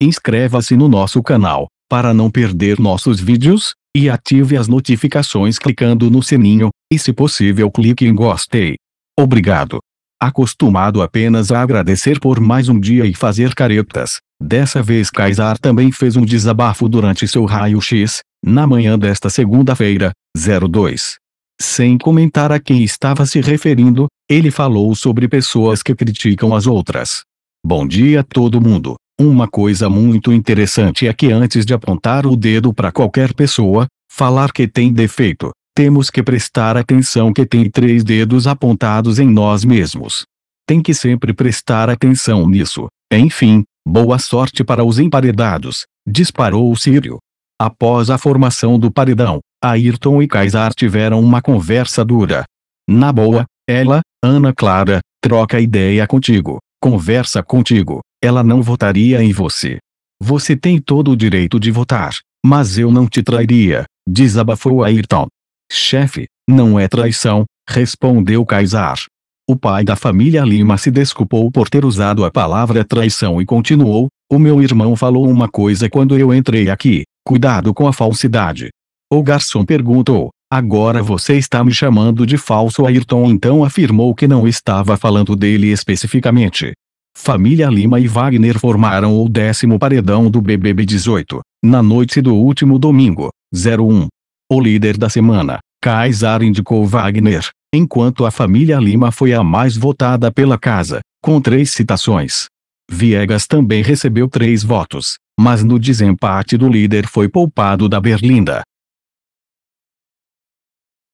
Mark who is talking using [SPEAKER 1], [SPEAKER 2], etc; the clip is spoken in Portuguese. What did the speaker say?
[SPEAKER 1] Inscreva-se no nosso canal, para não perder nossos vídeos, e ative as notificações clicando no sininho, e se possível clique em gostei. Obrigado. Acostumado apenas a agradecer por mais um dia e fazer caretas, dessa vez Kaysar também fez um desabafo durante seu raio-x, na manhã desta segunda-feira, 02. Sem comentar a quem estava se referindo, ele falou sobre pessoas que criticam as outras. Bom dia a todo mundo. Uma coisa muito interessante é que antes de apontar o dedo para qualquer pessoa, falar que tem defeito, temos que prestar atenção que tem três dedos apontados em nós mesmos. Tem que sempre prestar atenção nisso. Enfim, boa sorte para os emparedados, disparou o Sírio. Após a formação do paredão, Ayrton e Kaysar tiveram uma conversa dura. Na boa, ela, Ana Clara, troca ideia contigo conversa contigo, ela não votaria em você. Você tem todo o direito de votar, mas eu não te trairia, desabafou Ayrton. Chefe, não é traição, respondeu Kaysar. O pai da família Lima se desculpou por ter usado a palavra traição e continuou: O meu irmão falou uma coisa quando eu entrei aqui, cuidado com a falsidade. O garçom perguntou: Agora você está me chamando de falso. Ayrton então afirmou que não estava falando dele especificamente. Família Lima e Wagner formaram o décimo paredão do BBB 18, na noite do último domingo, 01. O líder da semana, Kaysar indicou Wagner, enquanto a família Lima foi a mais votada pela casa, com três citações. Viegas também recebeu três votos, mas no desempate do líder foi poupado da Berlinda,